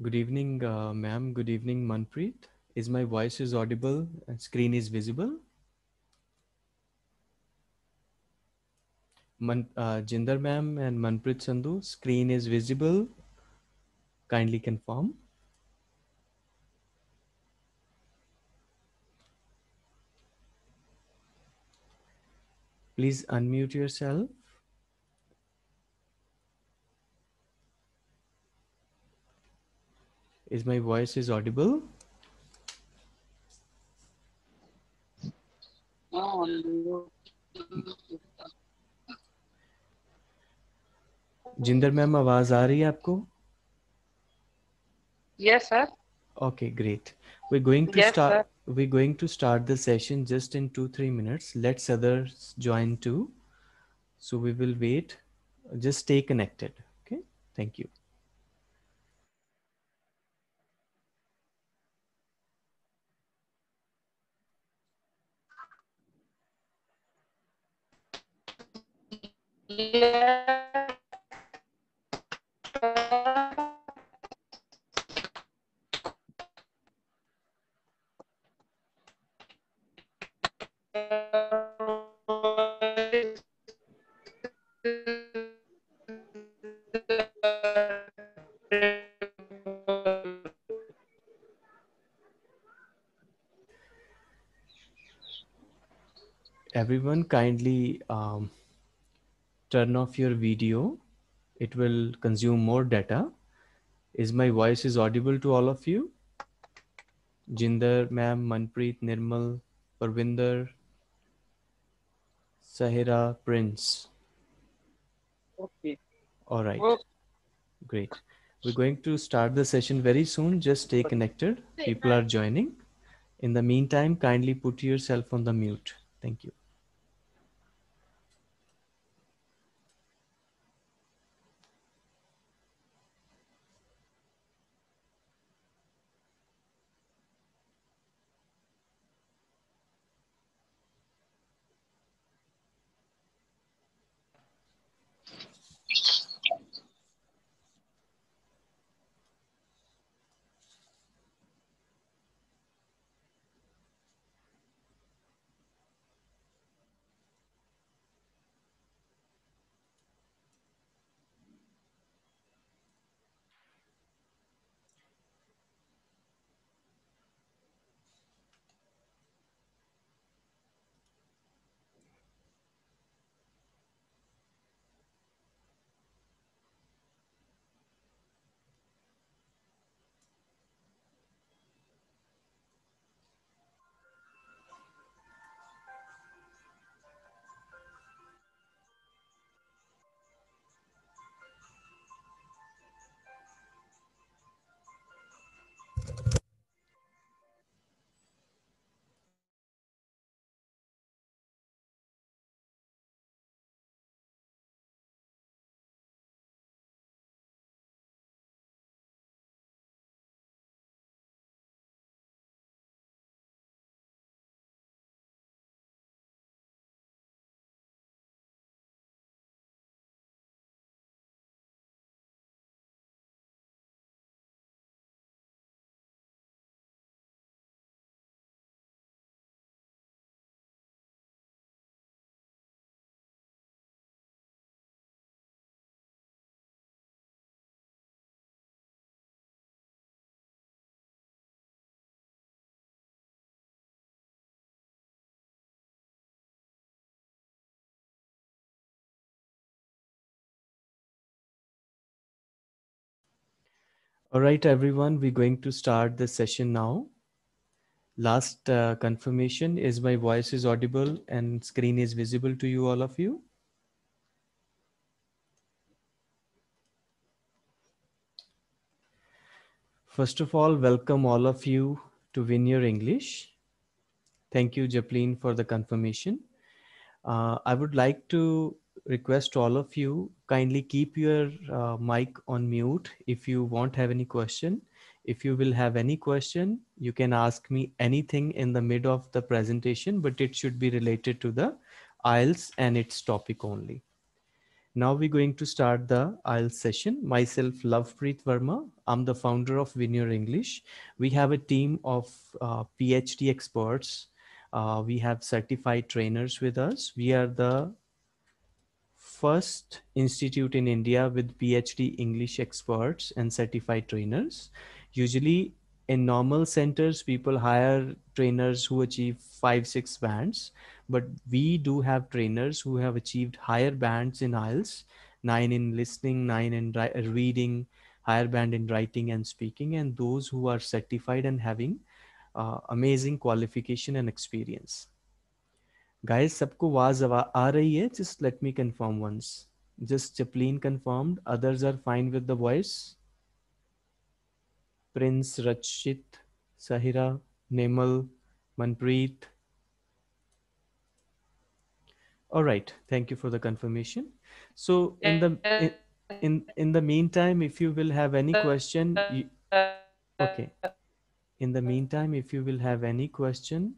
Good evening, uh, ma'am. Good evening, Manpreet. Is my voice is audible and uh, screen is visible? Man, uh, Jinder ma'am and Manpreet Sandhu, screen is visible. Kindly confirm. Please unmute yourself. is my voice is audible Jinder ma'am आवाज आ रही है आपको yes sir okay great we're going to yes, start sir. we're going to start the session just in 2 3 minutes let's others join too so we will wait just stay connected okay thank you everyone kindly um, turn off your video. It will consume more data. Is my voice is audible to all of you? Jinder, ma'am, Manpreet, Nirmal, Parvinder, Sahira, Prince. Okay. All right. Great. We're going to start the session very soon. Just stay connected. People are joining. In the meantime, kindly put yourself on the mute. Thank you. All right, everyone, we're going to start the session now. Last uh, confirmation is my voice is audible and screen is visible to you, all of you. First of all, welcome all of you to Your English. Thank you, Japleen, for the confirmation. Uh, I would like to request all of you kindly keep your uh, mic on mute if you won't have any question if you will have any question you can ask me anything in the mid of the presentation but it should be related to the IELTS and its topic only now we're going to start the IELTS session. Myself, Lovepreet Verma. I'm the founder of Vineyard English. We have a team of uh, PhD experts. Uh, we have certified trainers with us. We are the first institute in India with PhD English experts and certified trainers. Usually, in normal centers, people hire trainers who achieve five, six bands, but we do have trainers who have achieved higher bands in IELTS nine in listening, nine in uh, reading, higher band in writing and speaking, and those who are certified and having uh, amazing qualification and experience. Guys सबको आवाज आ रही है just let me confirm once just चपलीन confirmed others are fine with the voice Prince Rachit Sahira Nemal Manpreet all right thank you for the confirmation so in the in in, in the meantime if you will have any question you, okay in the meantime if you will have any question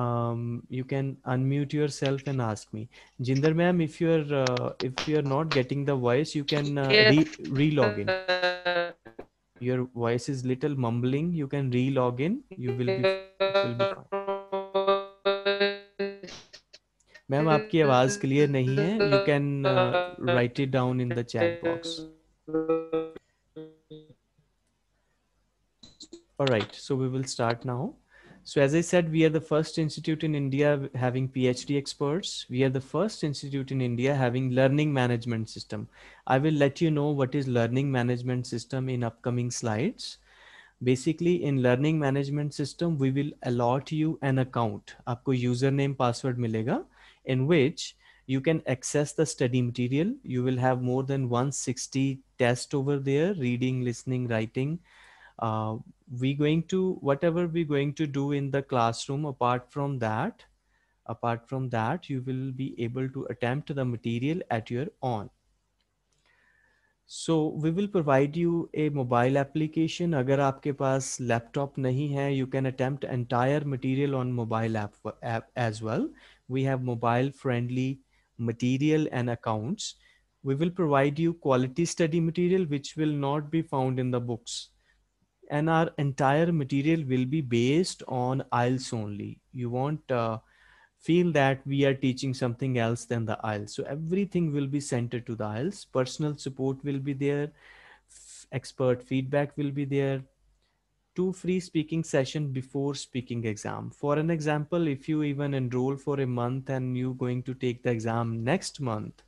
um, you can unmute yourself and ask me. Jinder ma'am, if you're uh, if you're not getting the voice, you can uh, re re-log in. Your voice is little mumbling. You can re-log in. You will be, will be fine. Ma'am आपकी आवाज clear नहीं है you can write it down in the chat box All right, so we will start now. So as I said, we are the first institute in India having PhD experts. We are the first institute in India having learning management system. I will let you know what is learning management system in upcoming slides. Basically in learning management system, we will allot you an account. Aapko username password milega in which you can access the study material. You will have more than 160 tests over there, reading, listening, writing, uh, we going to whatever we're going to do in the classroom apart from that apart from that you will be able to attempt the material at your own so we will provide you a mobile application agar aapke paas laptop nahi you can attempt entire material on mobile app as well we have mobile friendly material and accounts we will provide you quality study material which will not be found in the books and our entire material will be based on IELTS only. You won't uh, feel that we are teaching something else than the IELTS. So everything will be centered to the IELTS. Personal support will be there. expert feedback will be there. Two free speaking session before speaking exam. For an example, if you even enroll for a month and you're going to take the exam next month,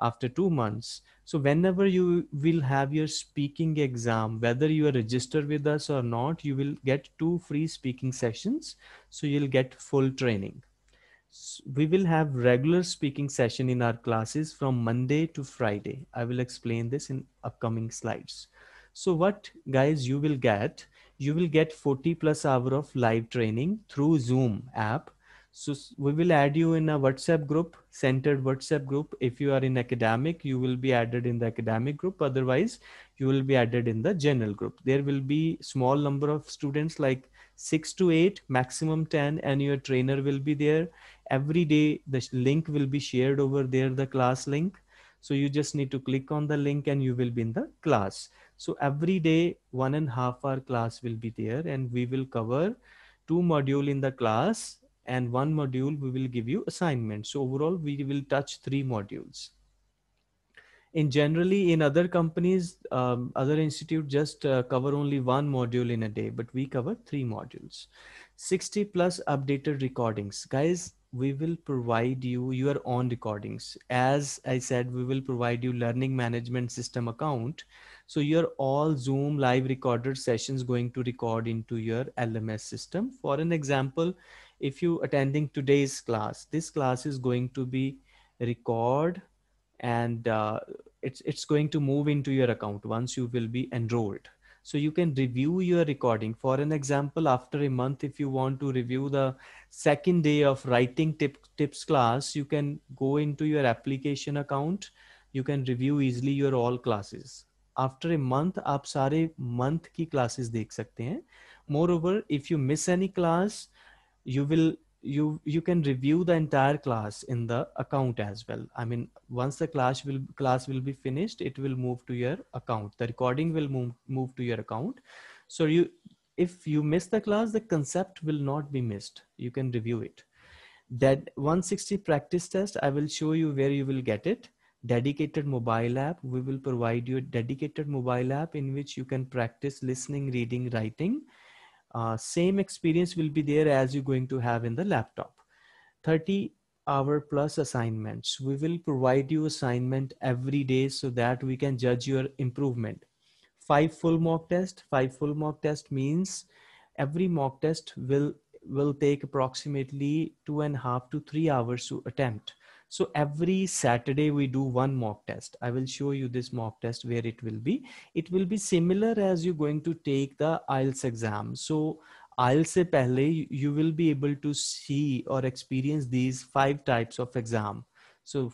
after two months. So whenever you will have your speaking exam, whether you are registered with us or not, you will get two free speaking sessions. So you'll get full training. We will have regular speaking session in our classes from Monday to Friday. I will explain this in upcoming slides. So what guys you will get, you will get 40 plus hour of live training through Zoom app so we will add you in a whatsapp group centered whatsapp group if you are in academic you will be added in the academic group otherwise you will be added in the general group there will be small number of students like 6 to 8 maximum 10 and your trainer will be there every day the link will be shared over there the class link so you just need to click on the link and you will be in the class so every day one and a half hour class will be there and we will cover two module in the class and one module we will give you assignments. So overall, we will touch three modules. In generally, in other companies, um, other institute just uh, cover only one module in a day, but we cover three modules. 60 plus updated recordings. Guys, we will provide you your own recordings. As I said, we will provide you learning management system account. So your all Zoom live recorded sessions going to record into your LMS system. For an example, if you attending today's class this class is going to be record and uh, it's it's going to move into your account once you will be enrolled so you can review your recording for an example after a month if you want to review the second day of writing tip, tips class you can go into your application account you can review easily your all classes After a month, आप सारे month की classes देख सकते हैं Moreover, if you miss any class you will you you can review the entire class in the account as well i mean once the class will class will be finished it will move to your account the recording will move move to your account so you if you miss the class the concept will not be missed you can review it that 160 practice test i will show you where you will get it dedicated mobile app we will provide you a dedicated mobile app in which you can practice listening reading writing uh, same experience will be there as you're going to have in the laptop. 30 hour plus assignments. We will provide you assignment every day so that we can judge your improvement. Five full mock test. Five full mock test means every mock test will will take approximately two and a half to three hours to attempt. So every Saturday we do one mock test. I will show you this mock test where it will be. It will be similar as you're going to take the IELTS exam. So IELTS se pehle you will be able to see or experience these five types of exam. So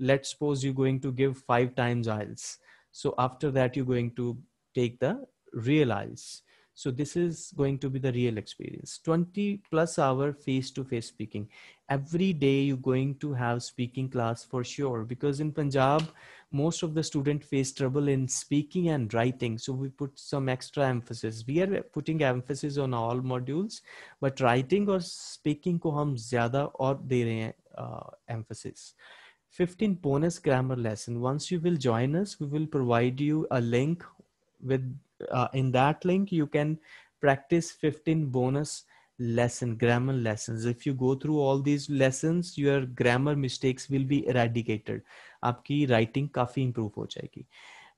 let's suppose you're going to give five times IELTS. So after that, you're going to take the real IELTS. So this is going to be the real experience. 20 plus hour face-to-face speaking. Every day you're going to have speaking class for sure because in Punjab, most of the student face trouble in speaking and writing. So we put some extra emphasis. We are putting emphasis on all modules, but writing or speaking ko hum zyada aur de rahe hain uh, emphasis. 15 bonus grammar lesson. Once you will join us, we will provide you a link with uh, in that link you can practice 15 bonus lesson grammar lessons if you go through all these lessons your grammar mistakes will be eradicated आपकी writing kafi improve हो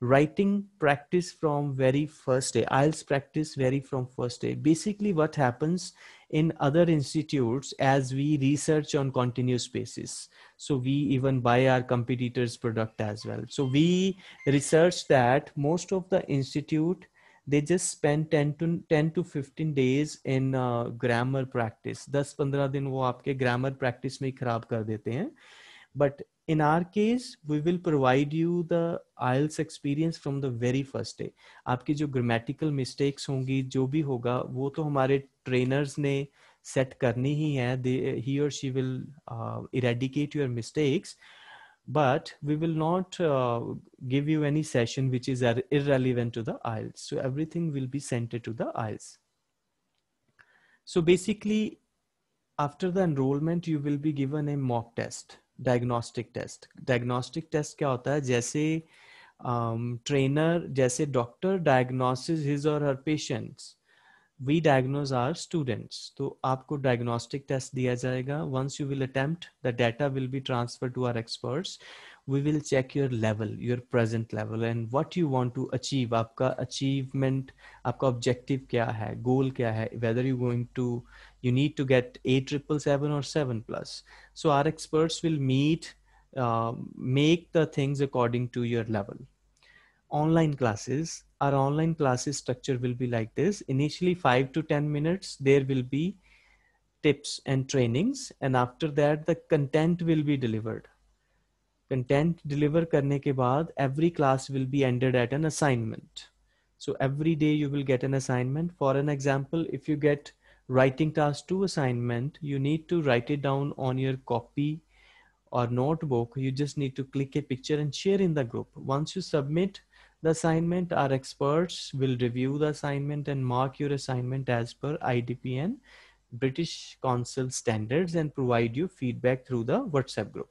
writing practice from very first day IELTS practice very from first day basically what happens in other institutes as we research on continuous basis so we even buy our competitors product as well so we research that most of the institute they just spend 10 to 10 to 15 days in uh, grammar practice 10 15 din wo aapke grammar practice mein kharab kar dete hain but in our case we will provide you the IELTS experience from the very first day aapki jo grammatical mistakes hongi jo bhi hoga wo to hamare trainers ne set karni hi hai they, he or she will uh, eradicate your mistakes but we will not uh, give you any session which is irrelevant to the IELTS. So everything will be centered to the IELTS. So basically, after the enrollment, you will be given a mock test, diagnostic test. Diagnostic test क्या होता है जैसे um, trainer, जैसे doctor diagnoses his or her patients. We diagnose our students तो आपको diagnostic test दिया जाएगा once you will attempt the data will be transfer to our experts we will check your level your present level and what you want to achieve आपका achievement आपका objective क्या है goal क्या है whether you going to you need to get a triple seven और seven plus so our experts will meet make the things according to your level online classes our online classes structure will be like this. Initially five to 10 minutes, there will be tips and trainings. And after that, the content will be delivered. Content deliver karne ke baad, every class will be ended at an assignment. So every day you will get an assignment. For an example, if you get writing task two assignment, you need to write it down on your copy or notebook. You just need to click a picture and share in the group. Once you submit, the assignment. Our experts will review the assignment and mark your assignment as per IDPN British Council standards and provide you feedback through the WhatsApp group.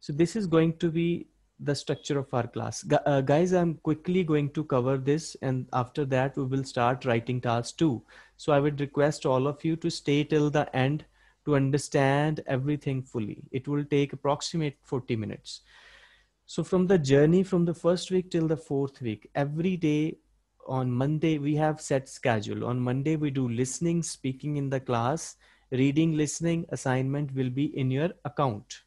So this is going to be the structure of our class. Gu uh, guys, I'm quickly going to cover this and after that we will start writing task two. So I would request all of you to stay till the end to understand everything fully. It will take approximate 40 minutes. So from the journey from the first week till the fourth week, every day on Monday we have set schedule. On Monday we do listening, speaking in the class, reading, listening assignment will be in your account.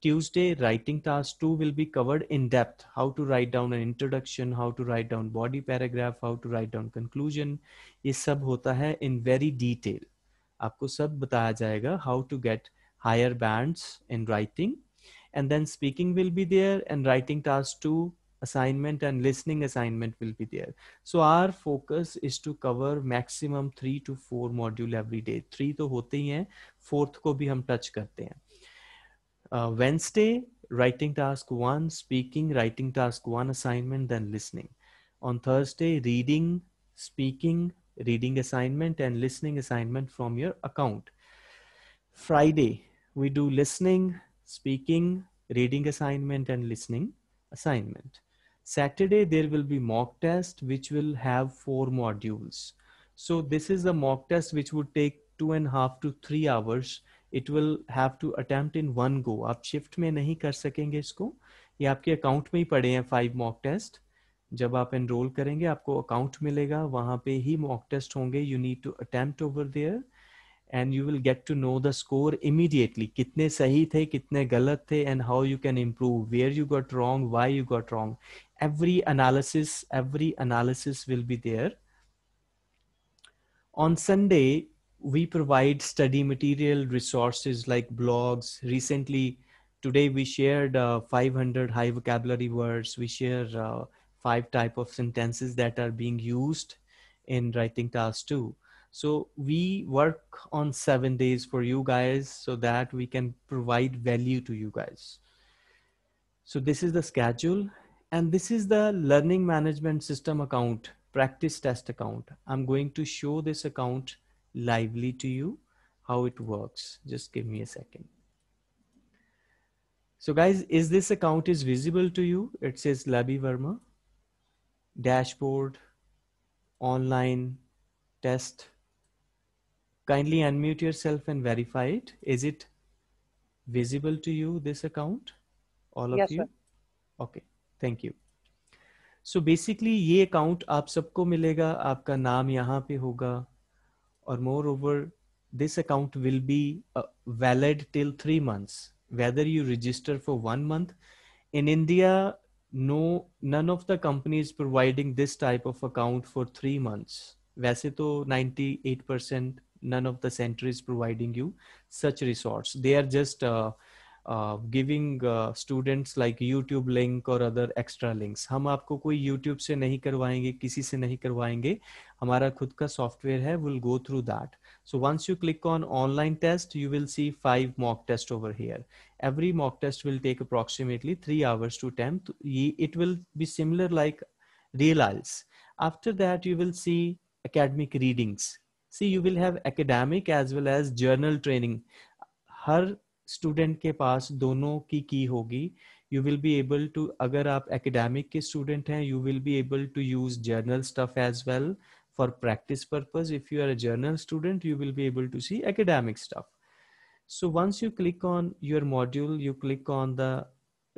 Tuesday writing task 2 will be covered in depth how to write down an introduction how to write down body paragraph how to write down conclusion ये सब hota hai in very detail आपको sab bataya jayega how to get higher bands in writing and then speaking will be there and writing task 2 assignment and listening assignment will be there so our focus is to cover maximum 3 to 4 module every day 3 to hote hi hai fourth ko bhi hum touch karte hain uh, wednesday writing task 1 speaking writing task 1 assignment then listening on thursday reading speaking reading assignment and listening assignment from your account friday we do listening speaking, reading assignment and listening assignment. Saturday, there will be mock test, which will have four modules. So this is a mock test, which would take two and a half to three hours. It will have to attempt in one go. आप shift में नहीं कर सकेंगे इसको ये आपके account में ही पड़े हैं five mock test. जब आप enroll करेंगे आपको account मिलेगा वहाँ पे ही mock test होंगे. You need to attempt over there. and you will get to know the score immediately kitne sahi the kitne galat the and how you can improve where you got wrong why you got wrong every analysis every analysis will be there on sunday we provide study material resources like blogs recently today we shared uh, 500 high vocabulary words we share uh, five type of sentences that are being used in writing task 2 so we work on seven days for you guys so that we can provide value to you guys. So this is the schedule and this is the learning management system account, practice test account. I'm going to show this account lively to you, how it works. Just give me a second. So guys, is this account is visible to you? It says Labi Verma, dashboard, online, test, Kindly unmute yourself and verify it. Is it visible to you, this account? All of yes, you? Sir. Okay, thank you. So so basically ये account आप सबको मिलेगा आपका नाम यहाँ पे होगा और moreover this account will be uh, valid till three months whether you register for one month in india no none of the companies providing this type of account for three months वैसे तो 98% none of the center is providing you such resource they are just uh, uh, giving uh, students like YouTube link or other extra links हम आपको कोई YouTube से नहीं करवाएंगे किसी से नहीं करवाएंगे हमारा खुद का software. है will go through that so once you click on online test you will see five mock test over here every mock test will take approximately three hours to attempt it will be similar like real IELTS after that you will see academic readings See, you will have academic as well as journal training. हर student के पास दोनों की key होगी you will be able to अगर आप academic के student हैं you will be able to use general stuff as well for practice purpose if you are a general student you will be able to see academic stuff so once you click on your module you click on the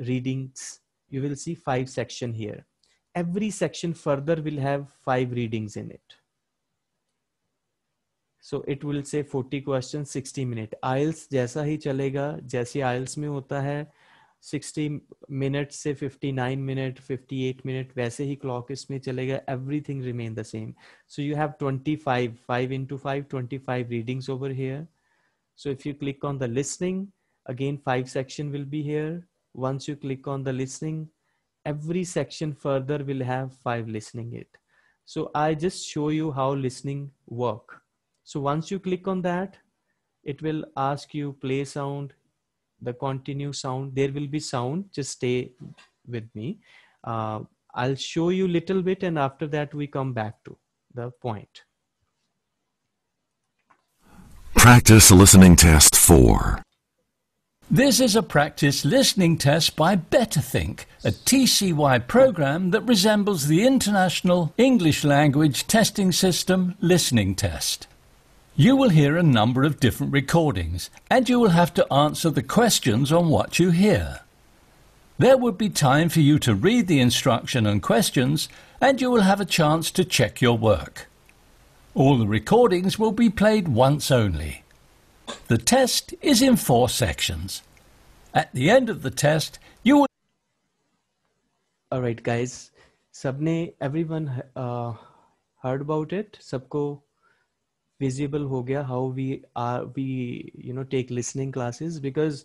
readings you will see five sections here every section further will have five readings in it so it will say 40 question 60 minute आइल्स जैसा ही चलेगा जैसे आइल्स में होता है 60 minute से 59 minute 58 minute वैसे ही clock इसमें चलेगा everything remain the same so you have 25 5 into 5 25 readings over here so if you click on the listening again five section will be here once you click on the listening every section further will have five listening it so i just show you how listening work so once you click on that, it will ask you play sound, the continue sound. There will be sound, just stay with me. Uh, I'll show you little bit and after that we come back to the point. Practice Listening Test 4. This is a practice listening test by BetterThink, a TCY program that resembles the International English Language Testing System Listening Test. You will hear a number of different recordings and you will have to answer the questions on what you hear. There would be time for you to read the instruction and questions and you will have a chance to check your work. All the recordings will be played once only. The test is in four sections. At the end of the test, you will... Alright guys, सबने everyone uh, heard about it? सबको visible ho gaya how we are we you know take listening classes because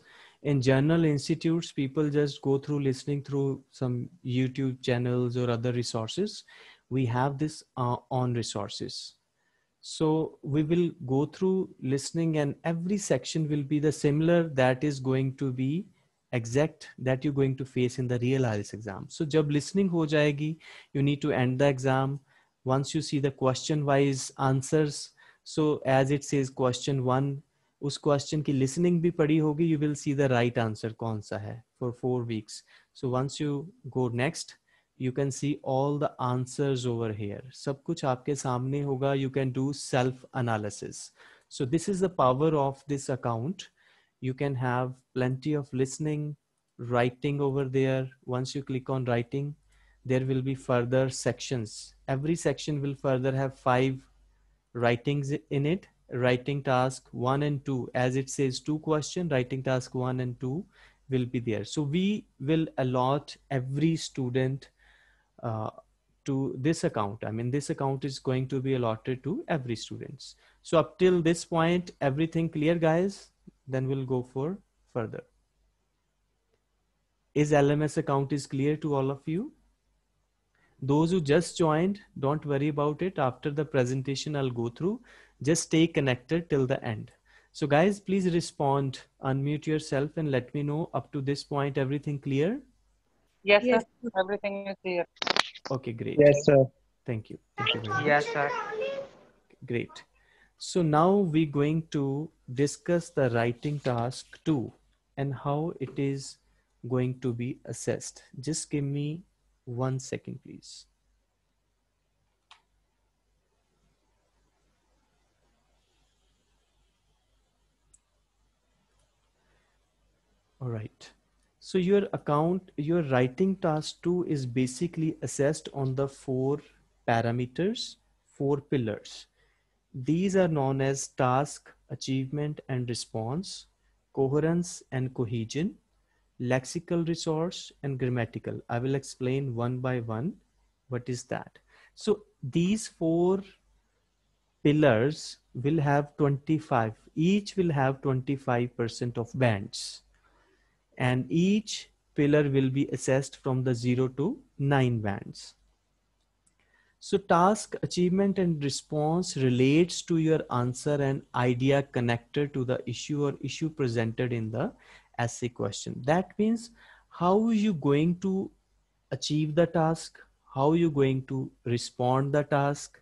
in general institutes people just go through listening through some youtube channels or other resources we have this uh, on resources so we will go through listening and every section will be the similar that is going to be exact that you're going to face in the real IELTS exam so job listening ho jayegi you need to end the exam once you see the question wise answers so as it says question one उस question की listening भी पड़ी होगी you will see the right answer कौन सा है for four weeks so once you go next you can see all the answer over here सब कुछ आपके सामने होगा you can do self analysis so this is the power of this account you can have plenty of listening writing over there once you click on writing there will be further sections every section will further have five writings in it writing task one and two as it says two question writing task one and two will be there so we will allot every student uh, to this account i mean this account is going to be allotted to every students so up till this point everything clear guys then we'll go for further is lms account is clear to all of you those who just joined, don't worry about it. After the presentation, I'll go through. Just stay connected till the end. So guys, please respond, unmute yourself and let me know up to this point, everything clear? Yes, yes. Sir. everything is clear. Okay, great. Yes, sir. Thank you. Thank you yes, sir. Great. So now we're going to discuss the writing task two and how it is going to be assessed. Just give me one second, please. All right. So your account, your writing task two is basically assessed on the four parameters, four pillars. These are known as task, achievement and response, coherence and cohesion, lexical resource and grammatical. I will explain one by one what is that. So these four pillars will have 25, each will have 25% of bands and each pillar will be assessed from the zero to nine bands. So task achievement and response relates to your answer and idea connected to the issue or issue presented in the as a question that means how you going to achieve the task how you going to respond the task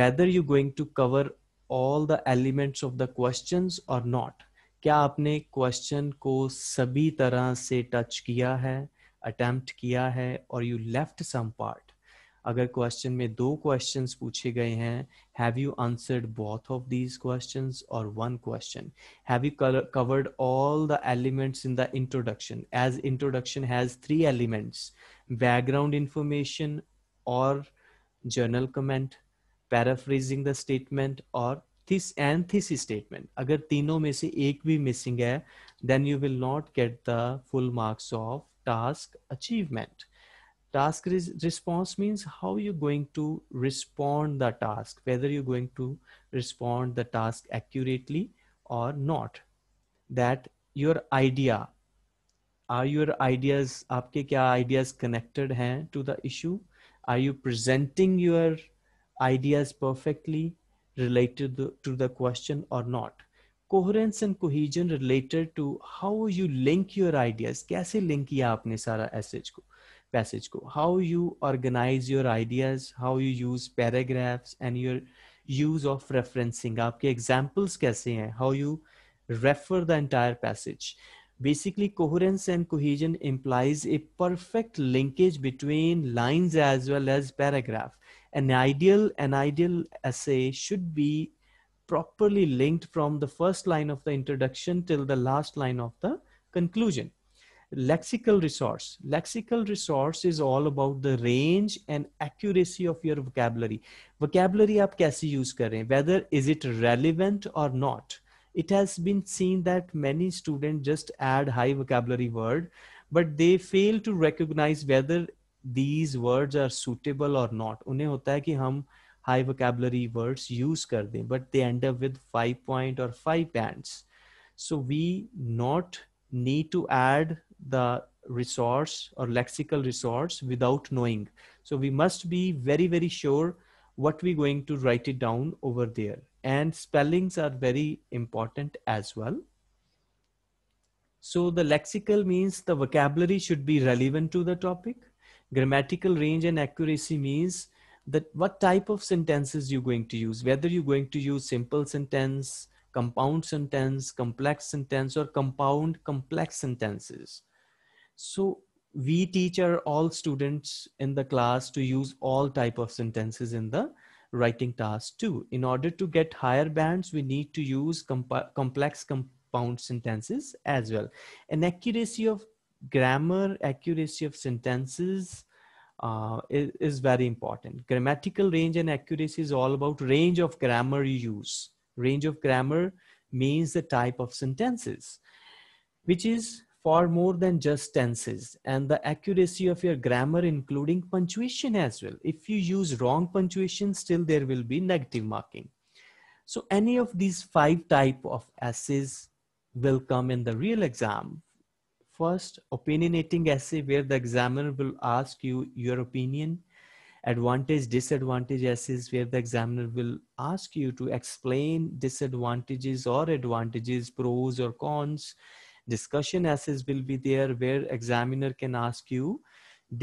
whether you going to cover all the elements of the questions or not क्या आपने question को सभी तरह से touch किया है attempt किया है और यू लेफ्ट सम पार्ट अगर क्वेश्चन में दो क्वेश्चंस पूछे गए हैं have you answered both of these questions और one question have you covered all the elements in the introduction as introduction has three elements background information और general comment paraphrasing the statement और this and this statement अगर तीनों में से एक भी missing है then you will not get the full marks of task achievement task re response means how you're going to respond the task whether you're going to respond the task accurately or not that your idea are your ideas आपके क्या ideas connected हैं to the issue are you presenting your ideas perfectly related to the question or not coherence and cohesion related to how you link your ideas कैसे link किया आपने सारा essay को passage ko how you organize your ideas how you use paragraphs and your use of referencing aapke examples kaise hain how you refer the entire passage basically coherence and cohesion implies a perfect linkage between lines as well as paragraph an ideal an ideal essay should be properly linked from the first line of the introduction till the last line of the conclusion lexical resource lexical resource is all about the range and accuracy of your vocabulary vocabulary aap kaise use kar whether is it relevant or not it has been seen that many students just add high vocabulary word but they fail to recognize whether these words are suitable or not unhe hota hai ki hum high vocabulary words use kar dein but they end up with five point or five bands so we not need to add the resource or lexical resource without knowing. So we must be very, very sure what we're going to write it down over there. And spellings are very important as well. So the lexical means the vocabulary should be relevant to the topic. Grammatical range and accuracy means that what type of sentences you're going to use, whether you're going to use simple sentence, compound sentence, complex sentence, or compound complex sentences. So we teach our all students in the class to use all type of sentences in the writing task too. In order to get higher bands, we need to use comp complex compound sentences as well. And accuracy of grammar, accuracy of sentences, uh, is, is, very important. Grammatical range and accuracy is all about range of grammar you use. Range of grammar means the type of sentences, which is far more than just tenses and the accuracy of your grammar, including punctuation as well. If you use wrong punctuation, still there will be negative marking. So any of these five type of essays will come in the real exam. First, opinionating essay where the examiner will ask you your opinion advantage disadvantage essays where the examiner will ask you to explain disadvantages or advantages pros or cons discussion essays will be there where examiner can ask you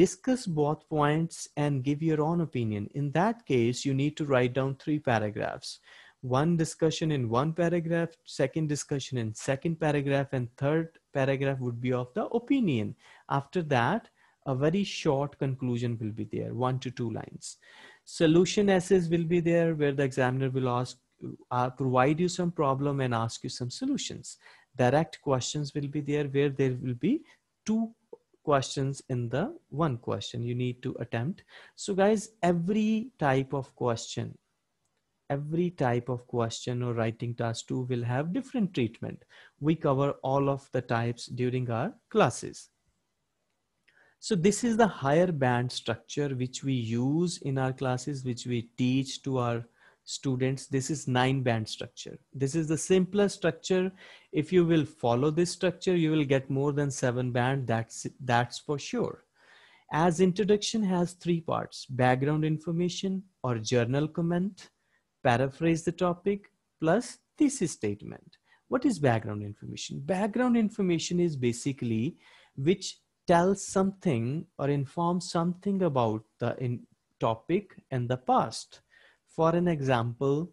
discuss both points and give your own opinion in that case you need to write down three paragraphs one discussion in one paragraph second discussion in second paragraph and third paragraph would be of the opinion after that a very short conclusion will be there, one to two lines. Solution essays will be there where the examiner will ask, uh, provide you some problem and ask you some solutions. Direct questions will be there where there will be two questions in the one question you need to attempt. So guys, every type of question, every type of question or writing task two will have different treatment. We cover all of the types during our classes. So this is the higher band structure which we use in our classes, which we teach to our students. This is nine band structure. This is the simpler structure. If you will follow this structure, you will get more than seven band. That's, that's for sure. As introduction has three parts, background information or journal comment, paraphrase the topic, plus thesis statement. What is background information? Background information is basically which tell something or inform something about the topic and the past. For an example,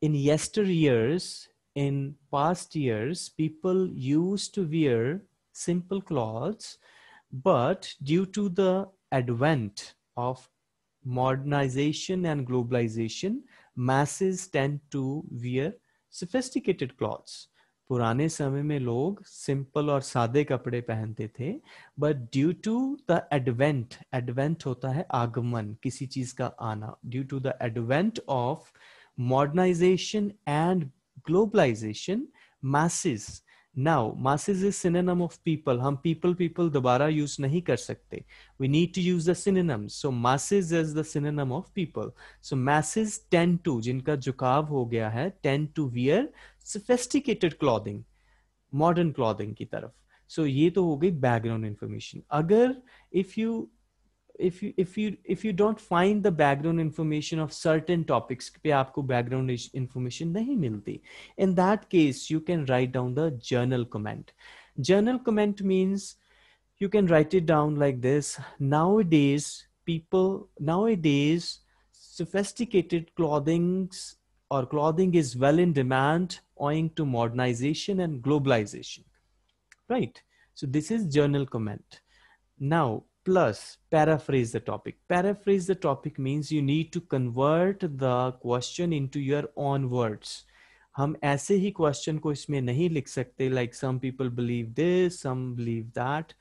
in yesteryears, in past years, people used to wear simple clothes, but due to the advent of modernization and globalization, masses tend to wear sophisticated clothes. पुराने समय में लोग simple और सादे कपड़े पहनते थे but due to the advent advent होता है आगमन किसी चीज का आना due to the advent of modernization and globalization masses now masses is synonym of people हम पीपल पीपल दोबारा यूज नहीं कर सकते we need to use the synonym so masses is the synonym of people so masses tend to जिनका झुकाव हो गया है tend to wear sophisticated clothing modern clothing की तरफ सो so, ये तो हो गई बैकग्राउंड इंफॉर्मेशन अगर if you if you if you if you don't find the background information of certain topics पे आपको background information नहीं मिलती in that case you can write down the journal comment journal comment means you can write it down like this nowadays people nowadays sophisticated clothing or clothing is well in demand owing to modernization and globalization right so this is journal comment now plus paraphrase the topic paraphrase the topic means you need to convert the question into your own words हम ऐसे ही question को इसमें नहीं लिख सकते Like some people believe this, some believe that.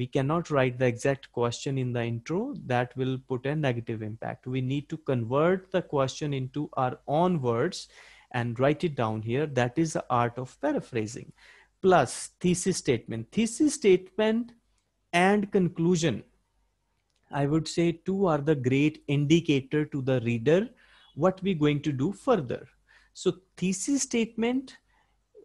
we cannot write the exact question in the intro that will put a negative impact we need to convert the question into our own words and write it down here. That is the art of paraphrasing. Plus thesis statement. Thesis statement and conclusion. I would say two are the great indicator to the reader what we're going to do further. So thesis statement,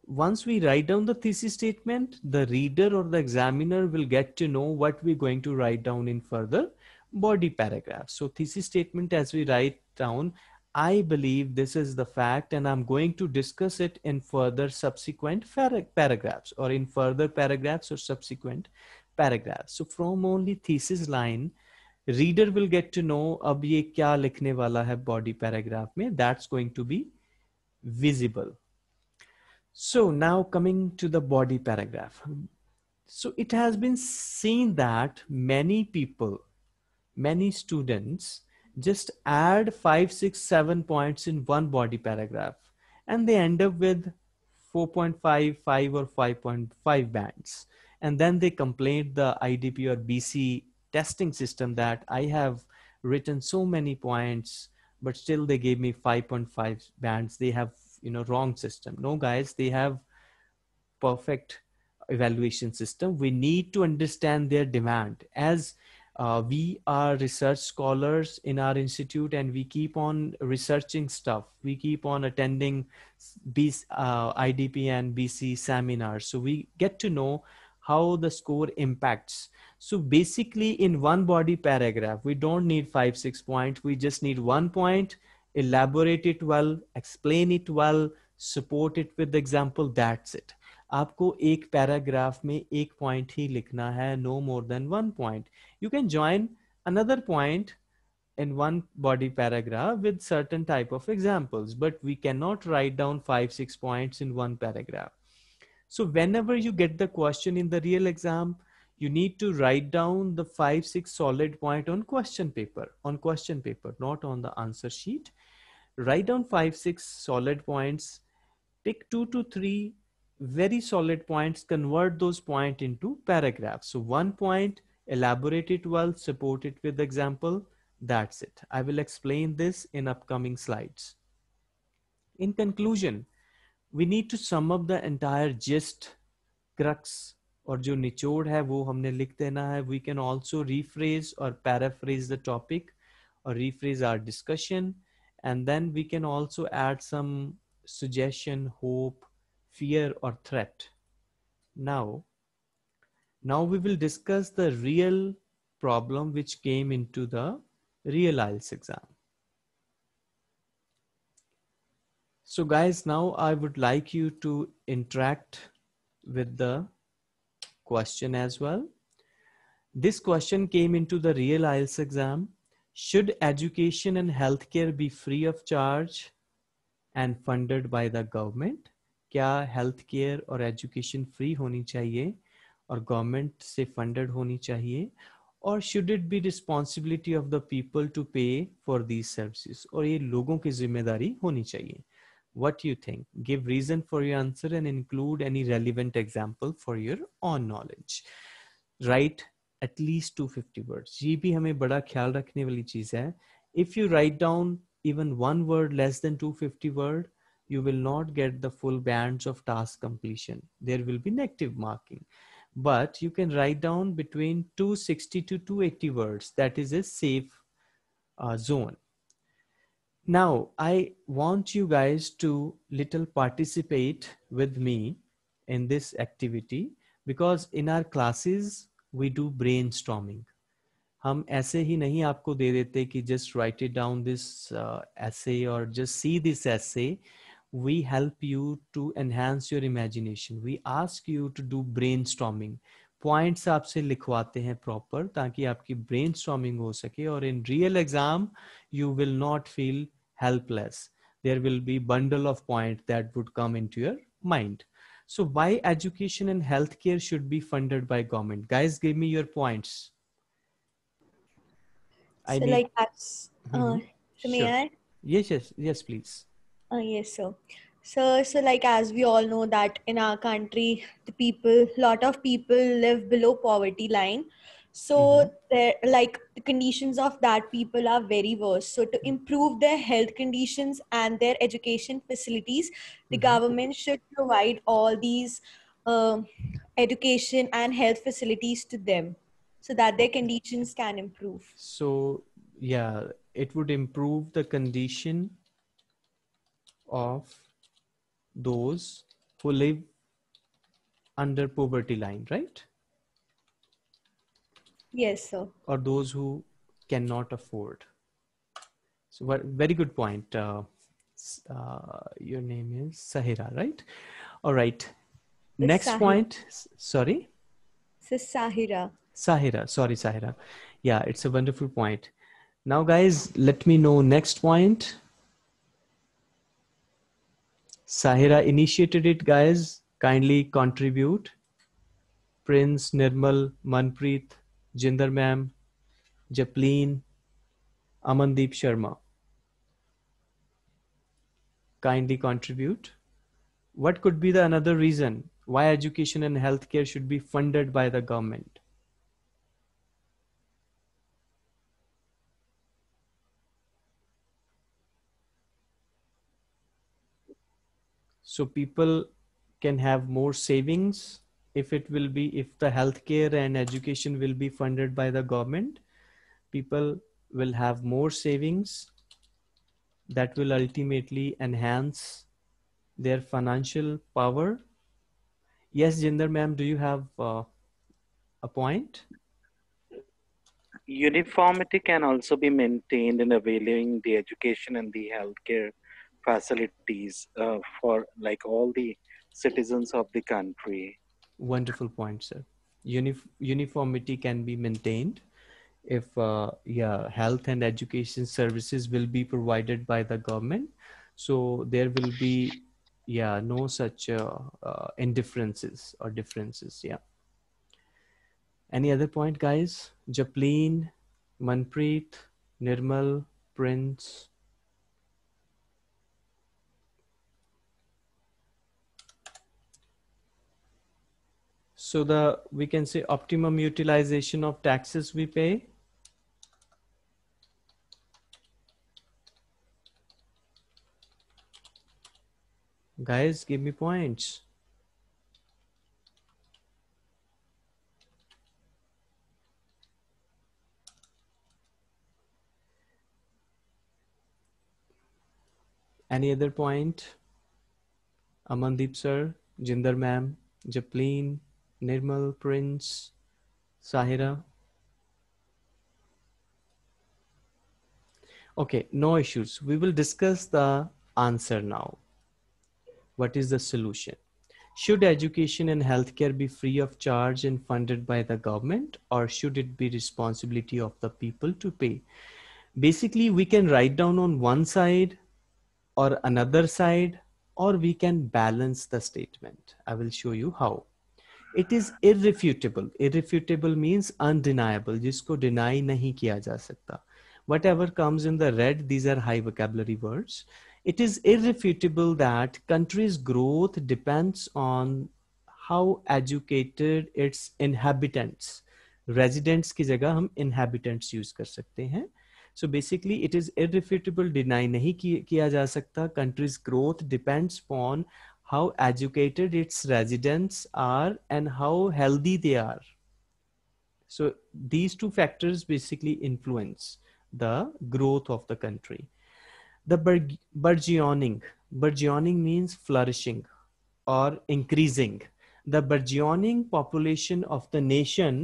once we write down the thesis statement, the reader or the examiner will get to know what we're going to write down in further body paragraphs. So thesis statement as we write down I believe this is the fact, and I'm going to discuss it in further subsequent paragraphs or in further paragraphs or subsequent paragraphs. So from only thesis line, reader will get to know ab ye kya likhne wala hai body paragraph mein. That's going to be visible. So now coming to the body paragraph. So it has been seen that many people, many students just add five, six, seven points in one body paragraph, and they end up with 4.5, 5, or 5.5 bands. And then they complain the IDP or BC testing system that I have written so many points, but still they gave me 5.5 bands. They have, you know, wrong system. No, guys, they have perfect evaluation system. We need to understand their demand. As uh, we are research scholars in our institute and we keep on researching stuff we keep on attending B, uh, idp and bc seminars so we get to know how the score impacts so basically in one body paragraph we don't need five six points. we just need one point elaborate it well explain it well support it with the example that's it आपको एक paragraph में एक point ही लिखना है no more than one point you can join another point in one body paragraph with certain type of examples but we cannot write down five six points in one paragraph so whenever you get the question in the real exam you need to write down the five six solid point on question paper on question paper not on the answer sheet write down five six solid points pick two to three very solid points, convert those points into paragraphs. So one point, elaborate it well, support it with example. That's it. I will explain this in upcoming slides. In conclusion, we need to sum up the entire gist, crux, or jo nichod hai wo humne लिख देना hai. We can also rephrase or paraphrase the topic, or rephrase our discussion, and then we can also add some suggestion, hope, fear or threat. Now, now we will discuss the real problem which came into the real IELTS exam. So guys, now I would like you to interact with the question as well. This question came into the real IELTS exam. Should education and healthcare be free of charge and funded by the government? क्या health care और education free होनी चाहिए और government से funded होनी चाहिए और should it be responsibility of the people to pay for these services और ये लोगों की जिम्मेदारी होनी चाहिए what you think give reason for your answer and include any relevant example for your own knowledge write at least two fifty words ये भी हमें बड़ा ख्याल रखने वाली चीज है if you write down even one word less than two fifty word you will not get the full bands of task completion. There will be negative marking. But you can write down between 260 to 280 words. That is a safe uh, zone. Now, I want you guys to little participate with me in this activity because in our classes, we do brainstorming. हम ऐसे ही नहीं आपको दे देते कि just write it this this uh, essay or just see this essay we help you to enhance your imagination. We ask you to do brainstorming. Points आपसे लिखवाते हैं proper ताकि आपकी brainstorming हो सके और in real exam you will not feel helpless. There will be bundle of points that would come into your mind. So why education and healthcare should be funded by government? Guys, give me your points. I like that's, uh, mm-hmm. sure. Yes, yes, yes, please. Uh, yes, sir. So, so like as we all know that in our country, the people, lot of people live below poverty line. So, mm-hmm. like the conditions of that people are very worse. So, to mm-hmm. improve their health conditions and their education facilities, the mm-hmm. government should provide all these um, education and health facilities to them, so that their conditions can improve. So, yeah, it would improve the condition of those who live under poverty line, right? Yes, sir. Or those who cannot afford. So, very good point. Uh, uh, your name is Sahira, right? All right. It's Next Sahira. point. Sorry. It's Sahira. Sahira. Sorry, Sahira. Yeah, it's a wonderful point. Now, guys, let me know next point. Sahira initiated it, guys. Kindly contribute. Prince, Nirmal, Manpreet, Jinder Ma'am, Japleen, Amandeep Sharma. Kindly contribute. What could be the another reason why education and healthcare should be funded by the government? so people can have more savings if it will be if the healthcare and education will be funded by the government people will have more savings that will ultimately enhance their financial power yes jinder ma'am do you have uh, a point uniformity can also be maintained in availing the education and the healthcare facilities uh, for like all the citizens of the country wonderful point sir Unif- uniformity can be maintained if uh, yeah health and education services will be provided by the government so there will be yeah no such uh, uh, indifferences or differences yeah any other point guys japleen manpreet nirmal prince So the we can say optimum utilization of taxes we pay. Guys, give me points. Any other point? Amandeep sir, Jinder ma'am, Japleen. Nirmal, Prince, Sahira. Okay, no issues. We will discuss the answer now. What is the solution? Should education and healthcare be free of charge and funded by the government or should it be responsibility of the people to pay? Basically, we can write down on one side or another side or we can balance the statement. I will show you how. It is irrefutable irrefutable means undeniable जिसको deny नहीं किया जा सकता whatever comes in the red these are high vocabulary words it is irrefutable that country's growth depends on how educated its inhabitants residents की जगह हम inhabitants use कर सकते हैं so basically it is irrefutable deny नहीं किया जा सकता country's growth depends on how educated its residents are and how healthy they are so these two factors basically influence the growth of the country the burg- burgeoning burgeoning means flourishing or increasing the burgeoning population of the nation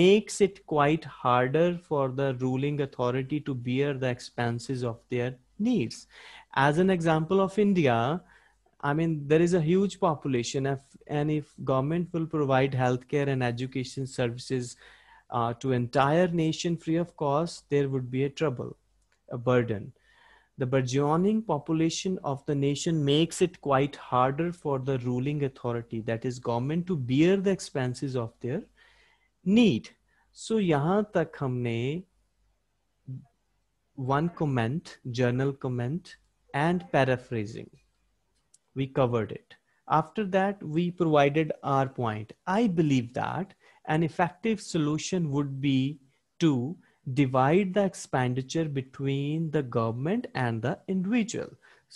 makes it quite harder for the ruling authority to bear the expenses of their needs as an example of india I mean, there is a huge population, if, and if government will provide healthcare and education services uh, to entire nation free of cost, there would be a trouble, a burden. The burgeoning population of the nation makes it quite harder for the ruling authority, that is government, to bear the expenses of their need. So यहाँ तक हमने one comment, journal comment, and paraphrasing we covered it. After that, we provided our point. I believe that an effective solution would be to divide the expenditure between the government and the individual.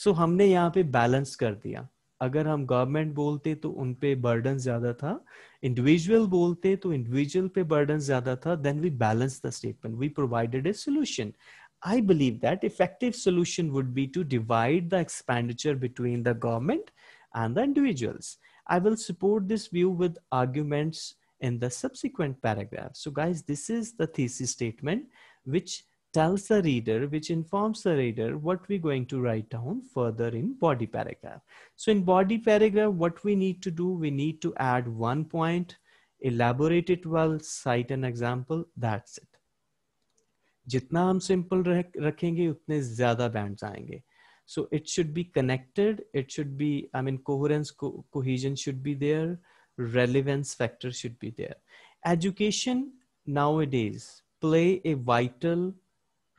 So हमने यहाँ पे balance कर दिया अगर हम government बोलते तो उन पे बर्डन ज्यादा था इंडिविजुअल बोलते तो इंडिविजुअल पे बर्डन ज्यादा था then we balance the statement we provided a solution I believe that effective solution would be to divide the expenditure between the government and the individuals. I will support this view with arguments in the subsequent paragraph. So guys, this is the thesis statement, which tells the reader, which informs the reader what we're going to write down further in body paragraph. So in body paragraph, what we need to do, we need to add one point, elaborate it well, cite an example, that's it. जितना हम simple रह, रखेंगे उतने ज्यादा band आएंगे so it should be connected it should be I mean coherence cohesion should be there relevance factor should be there education now it is play a vital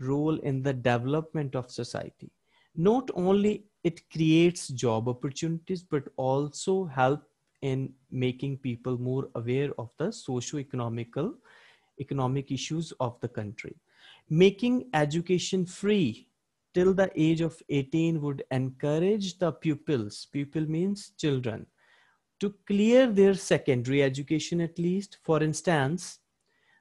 role in the development of society not only it creates job opportunities but also help in making people more aware of the socio economical economic issues of the country Making education free till the age of 18 would encourage the pupils, pupil means children, to clear their secondary education at least. For instance,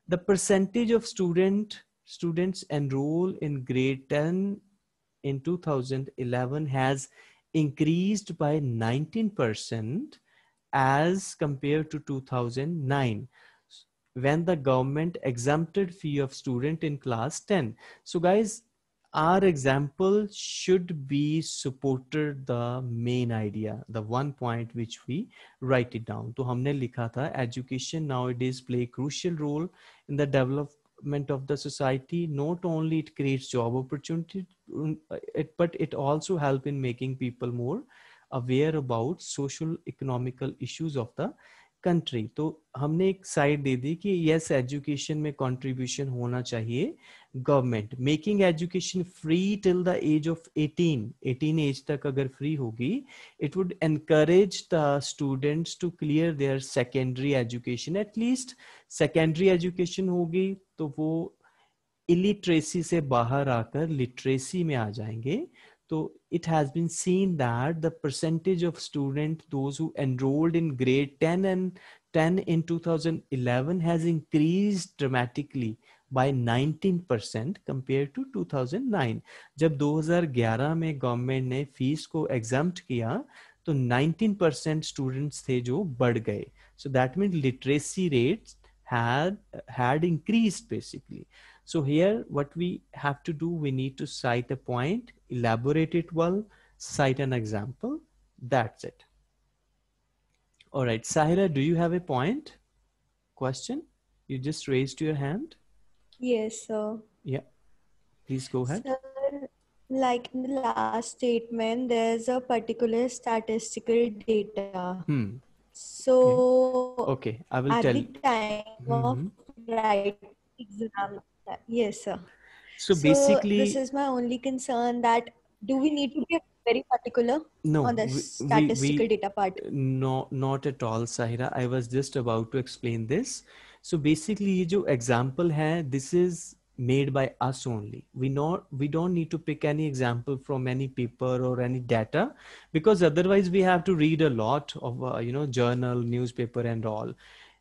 the percentage of student students enroll in grade 10 in 2011 has increased by 19% as compared to 2009 when the government exempted fee of student in class 10 so guys our example should be supported the main idea the one point which we write it down to humne likha tha education nowadays play crucial role in the development of the society not only it creates job opportunity it, but it also help in making people more aware about social economical issues of the country तो हमने एक side दे दी कि yes education में contribution होना चाहिए government making education free till the age of 18 18 age तक अगर free होगी it would encourage the students to clear their secondary education at least secondary education होगी तो वो इलिट्रेसी से बाहर आकर लिटरेसी में आ जाएंगे So it has been seen that the percentage of students, those who enrolled in grade 10 and 10 in 2011 has increased dramatically by 19% compared to 2009. जब 2011 में government ने फीस को एग्जाम्प्ट किया तो 19% percent students थे जो बढ़ गए so that mean literacy had had increased basically so here what we have to do, we need to cite a point, elaborate it well, cite an example, that's it. All right, Sahira, do you have a point? Question? You just raised your hand? Yes, sir. Yeah, please go ahead. Sir, like in the last statement, there's a particular statistical data. Hmm. So, okay, okay. I will tell you. time mm -hmm. of mm-hmm. right exam, Yes, sir. So, so basically, this is my only concern that do we need to be very particular no, on the we, statistical we, data part? No, not at all, Sahira. I was just about to explain this. So basically, ये example here. this is made by us only. We not we don't need to pick any example from any paper or any data because otherwise we have to read a lot of uh, you know journal, newspaper, and all.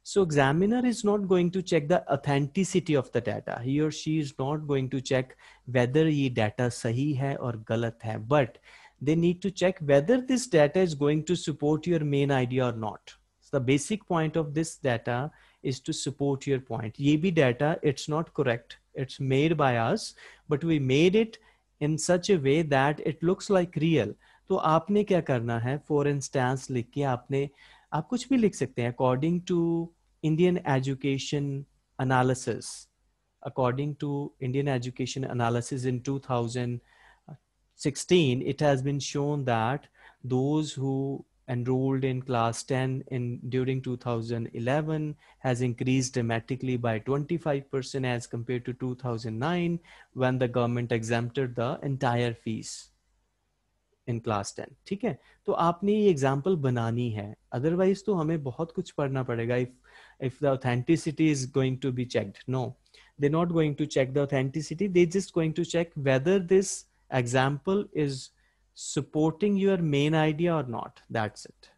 So examiner is not going to check the authenticity of the data. He or she is not going to check whether ye data sahi hai or galat hai, but they need to check whether this data is going to support your main idea or not. So the basic point of this data is to support your point. Ye bhi data, it's not correct. It's made by us, but we made it in such a way that it looks like real. तो आपने क्या करना है for instance लिख के आपने uh, आप कुछ भी लिख सकते हैं according to Indian education analysis according to Indian education analysis in 2016, it has been shown that those who enrolled in class 10 in during 2011 has increased dramatically by 25% as compared to 2009 when the government exempted the entire fees. In class ten ठीक है तो आपने ये example बनानी है otherwise तो हमें बहुत कुछ पढ़ना पड़ेगा if if the authenticity is going to be check no they not going to check the authenticity they just going to check whether this example is supporting your main idea और not that's it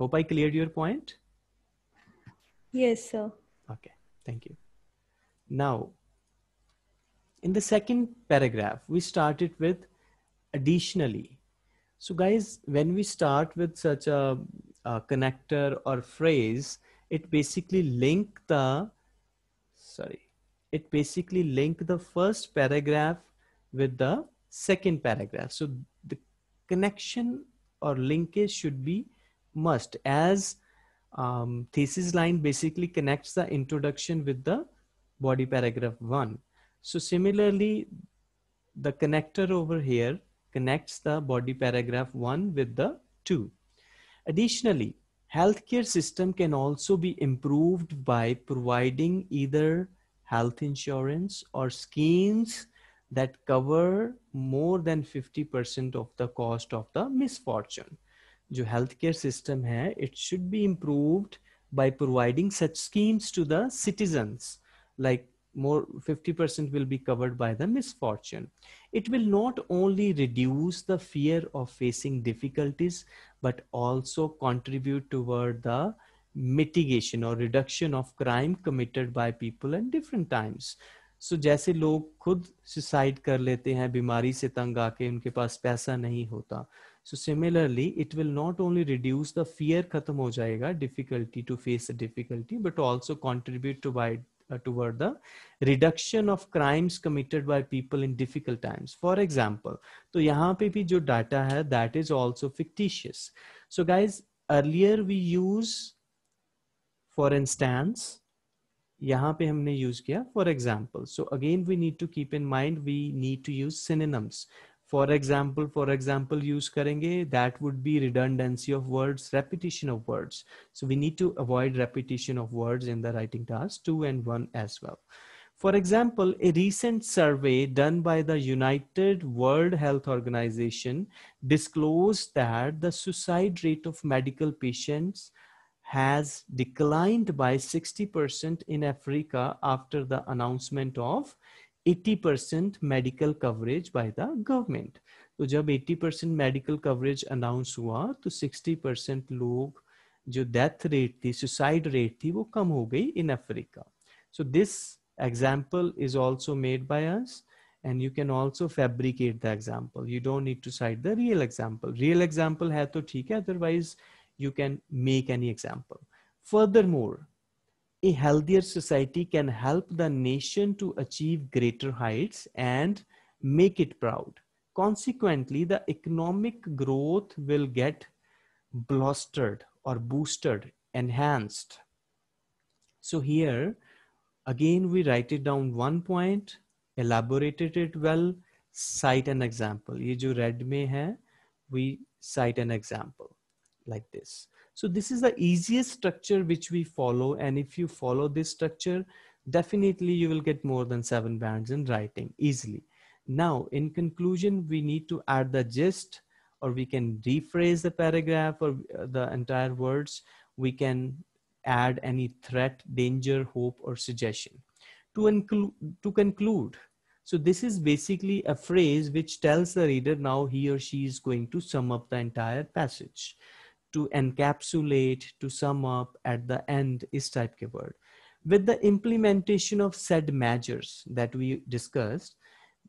hope I clear your point okay thank you now in the second paragraph we start it with additionally So, guys, when we start with such a, a connector or phrase, it basically link the sorry, it basically link the first paragraph with the second paragraph. So the connection or linkage should be must as um, thesis line basically connects the introduction with the body paragraph one. So similarly, the connector over here connects the body paragraph 1 with the 2. Additionally, healthcare system can also be improved by providing either health insurance or schemes that cover more than 50% of the cost of the misfortune. जो healthcare system है, it should be improved by providing such schemes to the citizens, like more 50% will be covered by the misfortune it will not only reduce the fear of facing difficulties, but also contribute toward the mitigation or reduction of crime committed by people at different times. so, जैसे लोग खुद suicide कर लेते हैं बीमारी से तंग आके उनके पास पैसा नहीं होता So similarly, it will not only reduce the fear, खत्म हो जाएगा difficulty to face a difficulty but also contribute to uh, toward the reduction of crimes committed by people in difficult times for example so here also the data है that is also fictitious so guys earlier we use for instance here we use for example so again we need to keep in mind we need to use synonyms for example for example use करेंगे that would be redundancy of words repetition of words so we need to avoid repetition of words in the writing task two and one as well For example, a recent survey done by the United World Health Organization disclosed that the suicide rate of medical patients has declined by 60% in Africa after the announcement of 80 percent medical coverage by the government तो जब eighty percent medical coverage announce हुआ तो sixty percent लोग जो death rate थी suicide rate थी वो कम हो गई in Africa so this example is also made by us and you can also fabricate the example you don't need to cite the real example real example है तो ठीक है otherwise you can make any example further furthermore a healthier society can help the nation to achieve greater heights and make it proud. Consequently, the economic growth will get blustered or boosted, enhanced. So here, again, we write it down one point, elaborated it well, cite an example. ये red में है, we cite an example like this. So this is the easiest structure which we follow. And if you follow this structure, definitely you will get more than seven bands in writing easily. Now, in conclusion, we need to add the gist or we can rephrase the paragraph or uh, the entire words. We can add any threat, danger, hope, or suggestion. To, include, to conclude, so this is basically a phrase which tells the reader now he or she is going to sum up the entire passage to encapsulate, to sum up at the end is type keyword. With the implementation of said measures that we discussed,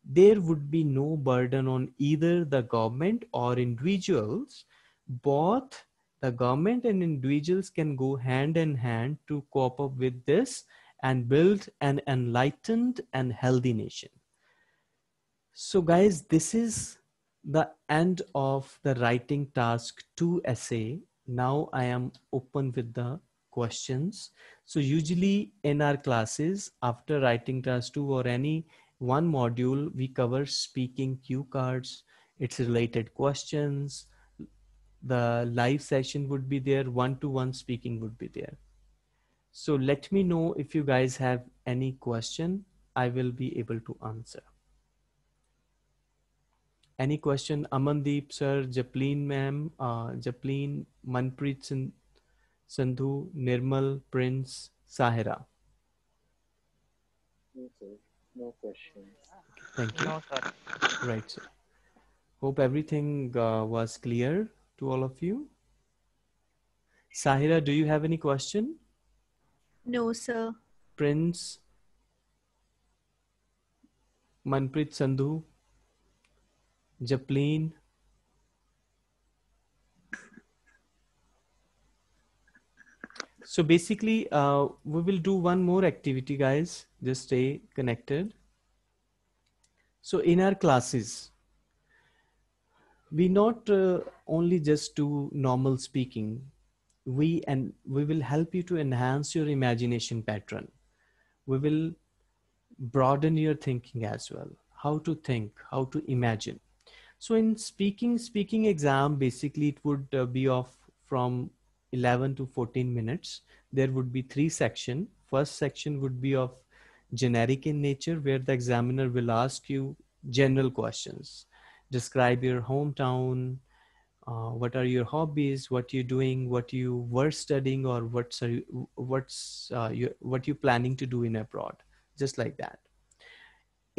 there would be no burden on either the government or individuals. Both the government and individuals can go hand in hand to cope up with this and build an enlightened and healthy nation. So guys, this is the end of the writing task two essay. Now I am open with the questions. So usually in our classes, after writing task two or any one module, we cover speaking cue cards, its related questions, the live session would be there, one-to-one -one speaking would be there. So let me know if you guys have any question, I will be able to answer. Any question, Amandeep sir, Japleen ma'am, uh, Japleen, Manpreet Sandhu, Nirmal, Prince, Sahara. Okay. No questions. Thank you. No, sir. Right, sir. Hope everything uh, was clear to all of you. Sahira, do you have any question? No, sir. Prince? Manpreet Sandhu? Joplin so basically uh, we will do one more activity guys just stay connected so in our classes we not uh, only just do normal speaking we and we will help you to enhance your imagination pattern we will broaden your thinking as well how to think how to imagine so in speaking speaking exam, basically it would uh, be of from 11 to 14 minutes. There would be three section. First section would be of generic in nature, where the examiner will ask you general questions. Describe your hometown. Uh, what are your hobbies? What you're doing? What you were studying, or what's are you, what's uh, you, what you planning to do in abroad? Just like that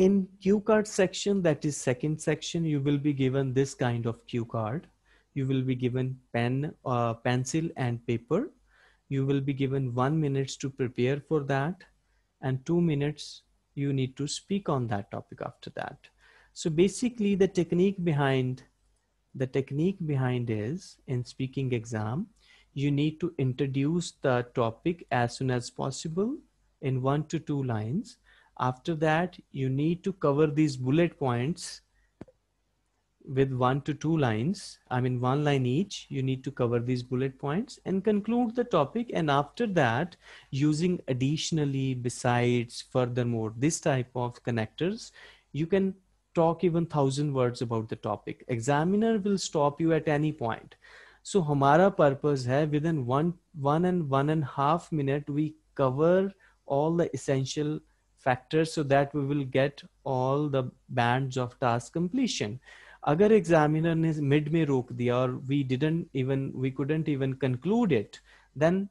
in cue card section, that is second section, you will be given this kind of cue card. You will be given pen, uh, pencil and paper. You will be given one minutes to prepare for that and two minutes you need to speak on that topic after that. So basically the technique behind the technique behind is in speaking exam, you need to introduce the topic as soon as possible in one to two lines after that, you need to cover these bullet points with one to two lines. I mean, one line each, you need to cover these bullet points and conclude the topic. And after that, using additionally, besides, furthermore, this type of connectors, you can talk even thousand words about the topic. Examiner will stop you at any point. So हमारा purpose है within one one and one and half minute we cover all the essential factor so that we will get all the bands of task completion Agar examiner ने mid may rok diya or we didn't even we couldn't even conclude it then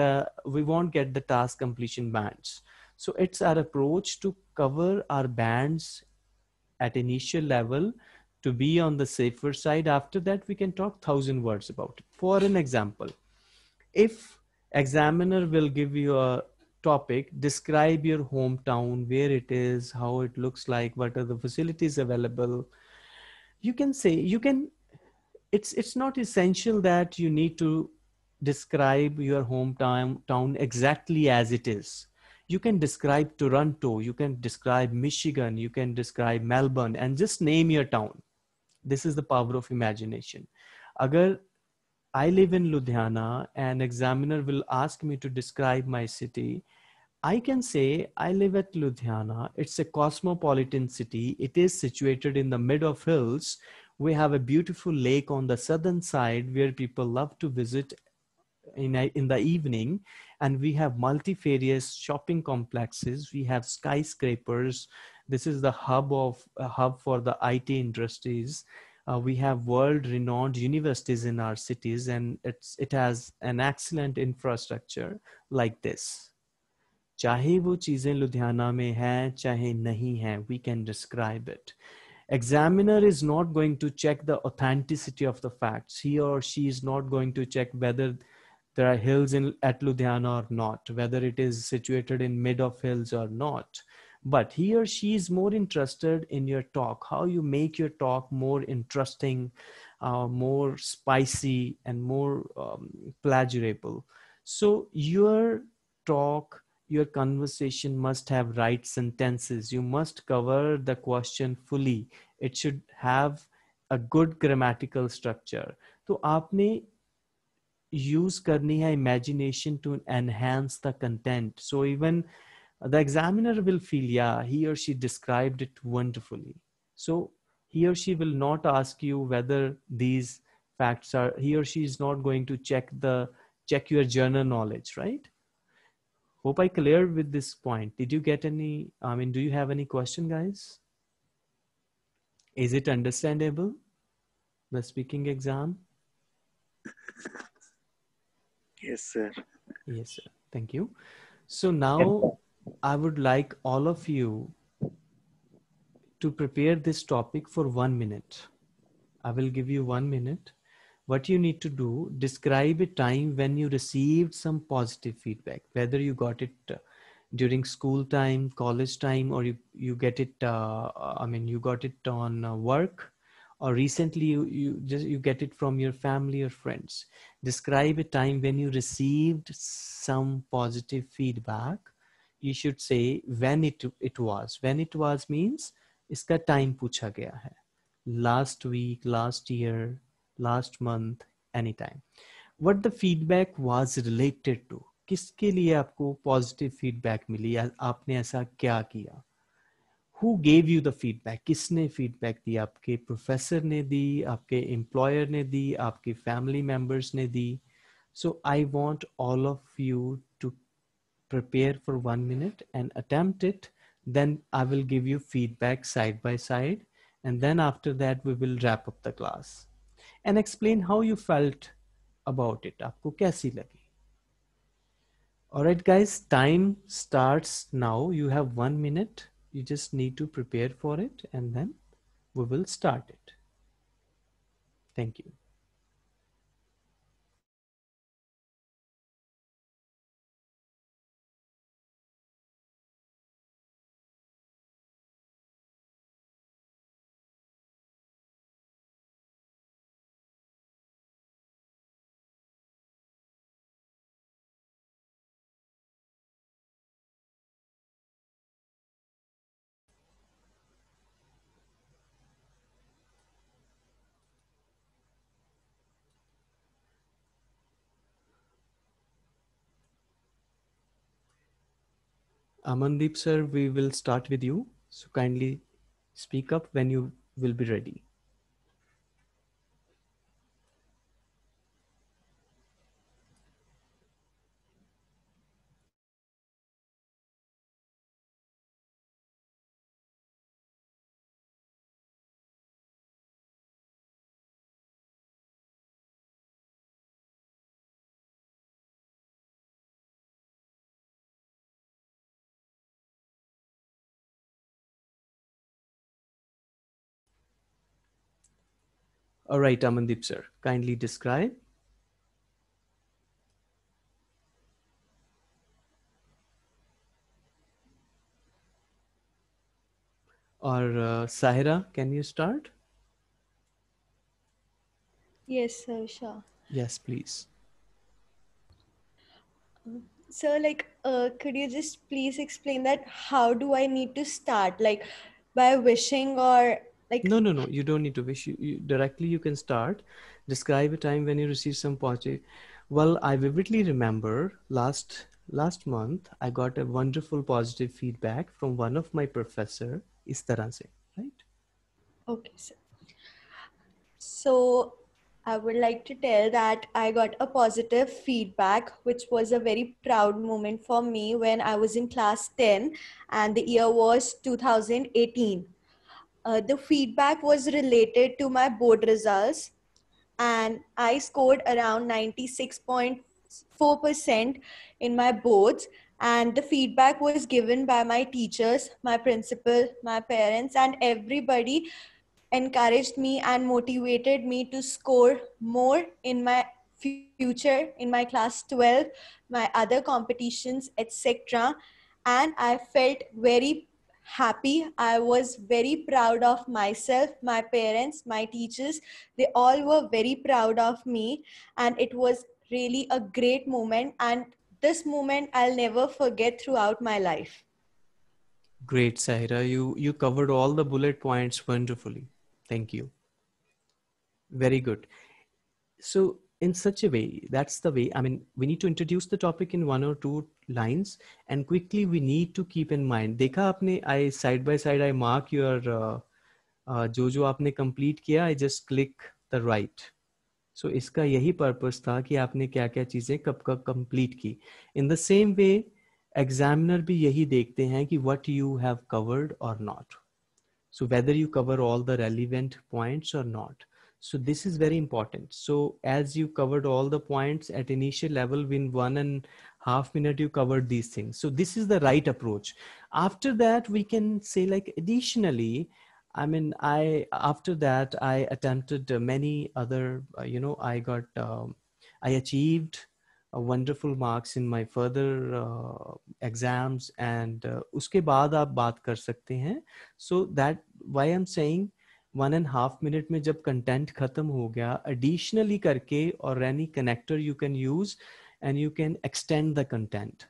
the we won't get the task completion bands so it's our approach to cover our bands at initial level to be on the safer side after that we can talk thousand words about it for an example if examiner will give you a topic describe your hometown where it is how it looks like what are the facilities available you can say you can it's it's not essential that you need to describe your hometown town exactly as it is you can describe toronto you can describe michigan you can describe melbourne and just name your town this is the power of imagination agar i live in ludhiana and examiner will ask me to describe my city I can say I live at Ludhiana. It's a cosmopolitan city. It is situated in the mid of hills. We have a beautiful lake on the southern side where people love to visit in, a, in the evening. And we have multifarious shopping complexes. We have skyscrapers. This is the hub of uh, hub for the IT industries. Uh, we have world-renowned universities in our cities, and it's, it has an excellent infrastructure like this. चाहे वो चीज़ें लुधियाना में हैं चाहे नहीं हैं we can describe it examiner is not going to check the authenticity of the facts he or she is not going to check whether there are hills in at ludhiana or not whether it is situated in mid of hills or not but he or she is more interested in your talk how you make your talk more interesting uh, more spicy and more um, pleasurable so your talk your conversation must have right sentences you must cover the question fully it should have a good grammatical structure So, आपने use करनी है imagination to enhance the content so even the examiner will feel yeah he or she described it wonderfully so he or she will not ask you whether these facts are he or she is not going to check the check your journal knowledge right hope i clear with this point did you get any i mean do you have any question guys is it understandable the speaking exam yes sir yes sir thank you so now i would like all of you to prepare this topic for one minute i will give you one minute what you need to do describe a time when you received some positive feedback whether you got it uh, during school time college time or you, you get it uh, uh, i mean you got it on uh, work or recently you, you just you get it from your family or friends describe a time when you received some positive feedback you should say when it it was when it was means iska time pucha gaya hai last week last year last month anytime what the feedback was related to किसके लिए आपको positive feedback मिली या आपने ऐसा क्या किया who gave you the feedback किसने feedback दी आपके प्रोफेसर ने दी आपके एम्प्लॉयर ने दी आपके फैमिली मेम्बर्स ने दी so I want all of you to prepare for one minute and attempt it. Then I will give you feedback side by side. And then after that, we will wrap up the class and explain how you felt about it aapko kaisi lagi all right guys time starts now you have 1 minute you just need to prepare for it and then we will start it thank you Amandeep sir, we will start with you. So kindly speak up when you will be ready. All right, Amandeep sir, kindly describe. Or uh, Sahira, can you start? Yes, sir, sure. Yes, please. so, like, uh, could you just please explain that? How do I need to start? Like, by wishing or like no no no you don't need to wish you, you directly you can start describe a time when you received some positive. well i vividly remember last last month i got a wonderful positive feedback from one of my professor is tarah right okay sir so I would like to tell that I got a positive feedback, which was a very proud moment for me when I was in class 10 and the year was 2018. Uh, the feedback was related to my board results, and I scored around 96.4% in my boards. And the feedback was given by my teachers, my principal, my parents, and everybody encouraged me and motivated me to score more in my future in my class 12 my other competitions etc and i felt very happy. I was very proud of myself, my parents, my teachers. They all were very proud of me. And it was really a great moment. And this moment I'll never forget throughout my life. Great, Sahira. You, you covered all the bullet points wonderfully. Thank you. Very good. So, in such a way that's the way i mean we need to introduce the topic in one or two lines and quickly we need to keep in mind dekha apne i side by side i mark your uh, uh, जो जो आपने complete किया I just click the right so इसका यही purpose था कि आपने क्या क्या चीजें कब कब कंप्लीट की in the same way examiner भी यही देखते हैं कि वट यू हैव कवर्ड और not so whether you cover all the relevant points और not so this is very important so as you covered all the points at initial level in one and half minute you covered these things so this is the right approach after that we can say like additionally i mean i after that i attempted uh, many other uh, you know i got um, i achieved a uh, wonderful marks in my further uh, exams and uh, uske baad aap baat kar sakte hain so that why i'm saying one and half minute में जब content खत्म हो गया additionally करके और रैनी connector you can use and you can extend the content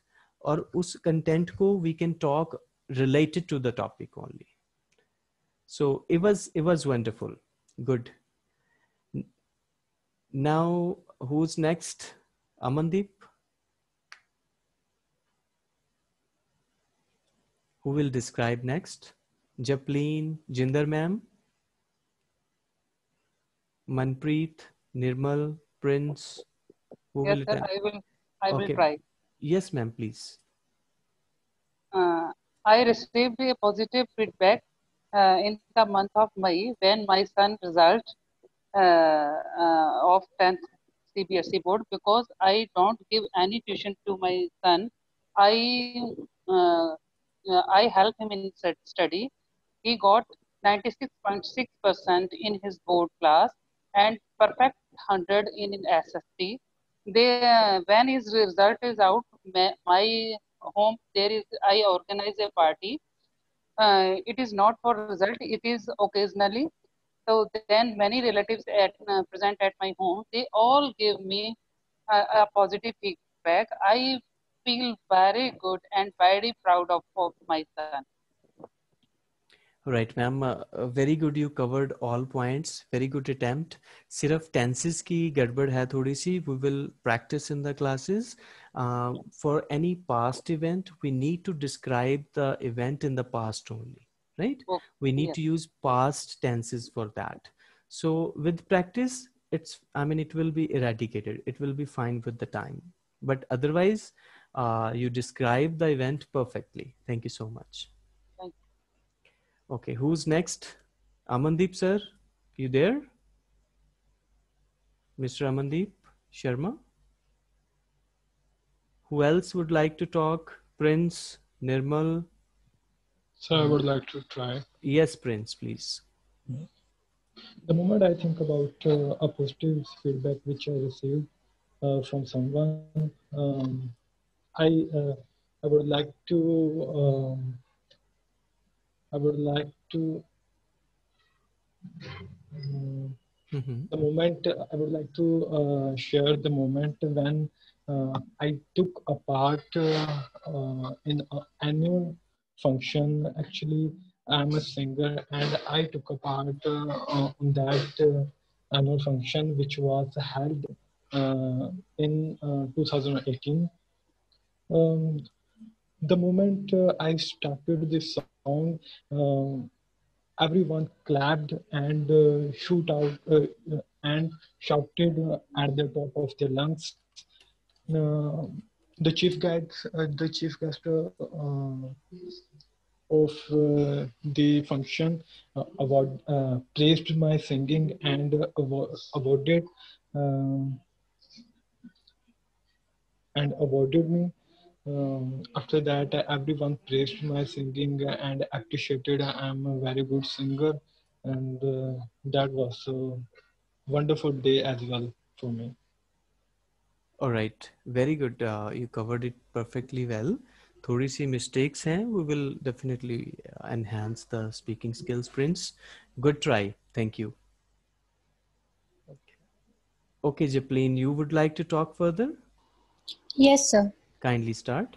और उस कंटेंट को we can talk related to the topic only so it was it was wonderful good now who's next Amandeep who will describe next Japleen Jinder ma'am Manpreet, Nirmal, Prince? Who yes, will sir, I will, I okay. will try. Yes, ma'am, please. Uh, I received a positive feedback uh, in the month of May when my son result uh, uh of 10th CBSE board because I don't give any tuition to my son. I uh, uh, I help him in study. He got 96.6% in his board class and perfect 100 in, SST. They, uh, when his result is out, my home, there is, I organize a party. Uh, it is not for result, it is occasionally. So then many relatives at, uh, present at my home, they all give me a, a positive feedback. I feel very good and very proud of, of my son. Right, ma'am. Uh, uh, very good. You covered all points. Very good attempt. सिर्फ tenses की गड़बड़ है थोड़ी सी. We will practice in the classes. Uh, for any past event, we need to describe the event in the past only. Right? Oh, we need to use past tenses for that. So with practice, it's. I mean, it will be eradicated. It will be fine with the time. But otherwise, you describe the event perfectly. Thank you so much. Okay, who's next? Amandeep sir, you there? Mr. Amandeep Sharma? Who else would like to talk? Prince, Nirmal? Sir, I would like to try. Yes, Prince, please. The moment I think about uh, a positive feedback which I received uh, from someone, um, I uh, I would like to um, I would like to mm-hmm. the moment I would like to uh, share the moment when uh, I took a part uh, uh in an annual function. Actually, I'm a singer and I took a part uh, on that uh, annual function which was held in 2018. Um, the moment I started this song, um, everyone clapped and uh, shoot out uh, uh and shouted uh, at the top of their lungs. Uh, the chief guest, the chief guest of the function award praised my singing and awarded um, and awarded me um, after that everyone praised my singing and appreciated i'm a very good singer and uh, that was a wonderful day as well for me all right very good uh, you covered it perfectly well थोड़ी सी mistakes हैं we will definitely enhance the speaking skills Prince good try thank you okay Japleen you would like to talk further yes sir Kindly start.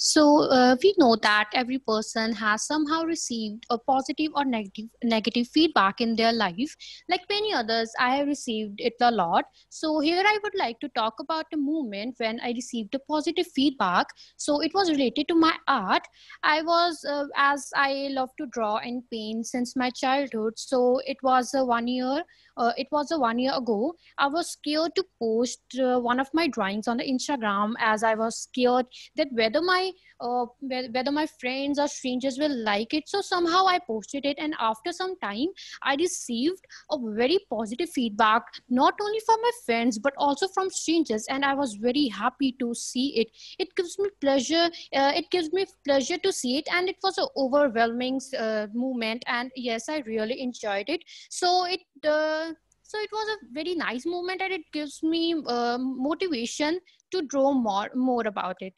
So uh, we know that every person has somehow received a positive or negative negative feedback in their life. Like many others, I have received it a lot. So here I would like to talk about a moment when I received a positive feedback. So it was related to my art. I was, uh, as I love to draw and paint since my childhood. So it was a one year uh, it was a one year ago i was scared to post uh, one of my drawings on the instagram as i was scared that whether my uh, whether my friends or strangers will like it so somehow i posted it and after some time i received a very positive feedback not only from my friends but also from strangers and i was very happy to see it it gives me pleasure uh, it gives me pleasure to see it and it was an overwhelming uh, movement and yes i really enjoyed it so it uh, so it was a very nice moment, and it gives me uh, motivation to draw more more about it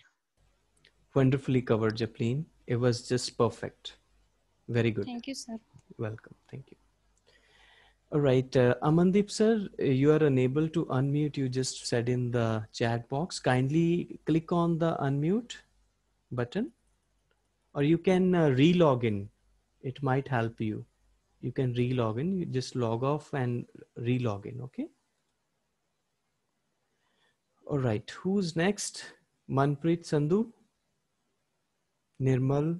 wonderfully covered Japleen. it was just perfect very good thank you sir welcome thank you all right uh, amandeep sir you are unable to unmute you just said in the chat box kindly click on the unmute button or you can uh, re-log in it might help you you can re-log in. You just log off and re-log in, okay? All right, who's next? Manpreet Sandhu? Nirmal?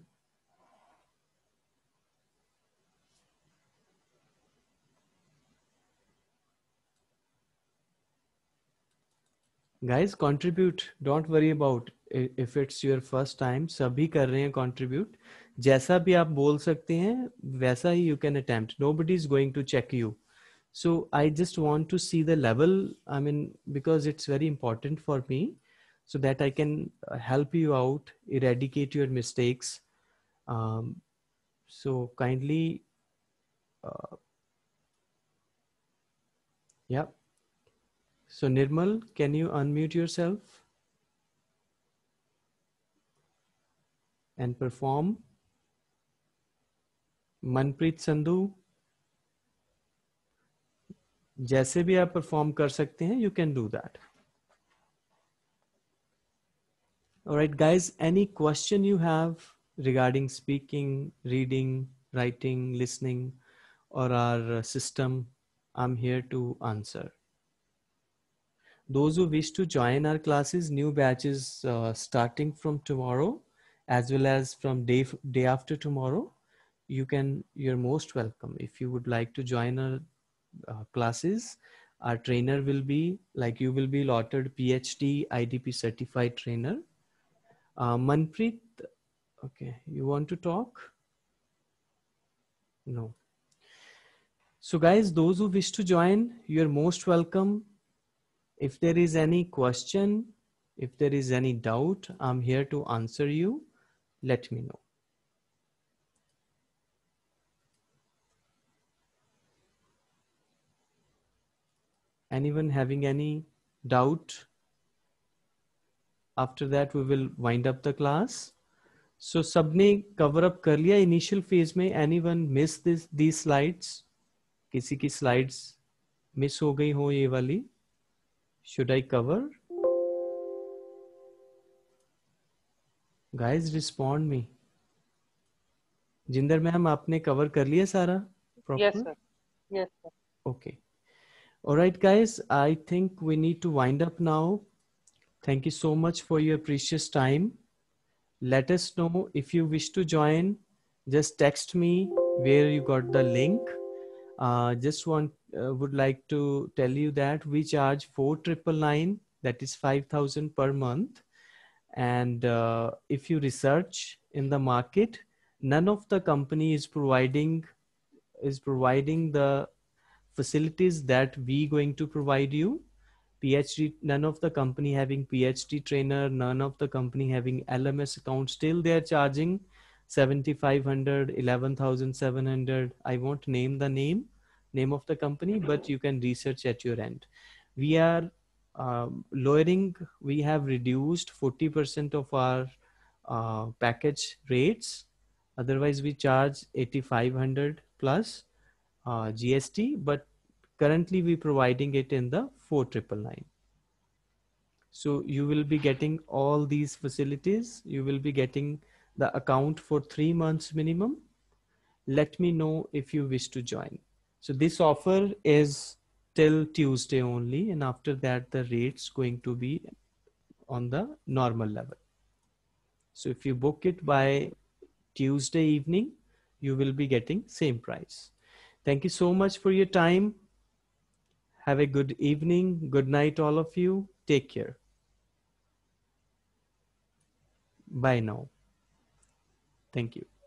Guys, contribute. Don't worry about if it's your first time. Sabhi kar rahe contribute. जैसा भी आप बोल सकते हैं वैसा ही you can attempt nobody is going to check you so I just want to see the level I mean because it's very important for me so that I can help you out eradicate your mistakes so kindly uh, yeah so nirmal can you unmute yourself and perform Manpreet Sandhu जैसे भी आप perform कर सकते हैं you can do that Alright guys, any question you have regarding speaking, reading, writing, listening or our system, I'm here to answer. Those who wish to join our classes, new batches uh, starting from tomorrow as well as from day, day after tomorrow, you can you're most welcome if you would like to join our uh, classes our trainer will be like you will be lauded phd idp certified trainer uh, manpreet okay you want to talk no so guys those who wish to join you're most welcome if there is any question if there is any doubt i'm here to answer you let me know Anyone having any doubt? After that, we will wind up the class. So सबने cover up कर लिया initial phase में any miss this the slides किसी की slides miss हो गई हो ये वाली should I cover? Guys, respond me. Jinder ma'am आपने कवर कर लिया सारा proper yes sir yes sir okay All right, guys, I think we need to wind up now. Thank you so much for your precious time. Let us know if you wish to join. Just text me where you got the link. Uh, just want uh, would like to tell you that we charge four triple nine. That is five thousand per month. And uh, if you research in the market, none of the company is providing is providing the facilities that we going to provide you phd none of the company having phd trainer none of the company having lms account still they are charging 7500 11700 i won't name the name name of the company but you can research at your end we are um, lowering we have reduced 40% of our uh, package rates otherwise we charge 8500 plus uh, GST, but currently we're providing it in the 4999. So you will be getting all these facilities. You will be getting the account for three months minimum. Let me know if you wish to join. So this offer is till Tuesday only. And after that, the rate's going to be on the normal level. So if you book it by Tuesday evening, you will be getting same price. Thank you so much for your time. Have a good evening. Good night, all of you. Take care. Bye now. Thank you.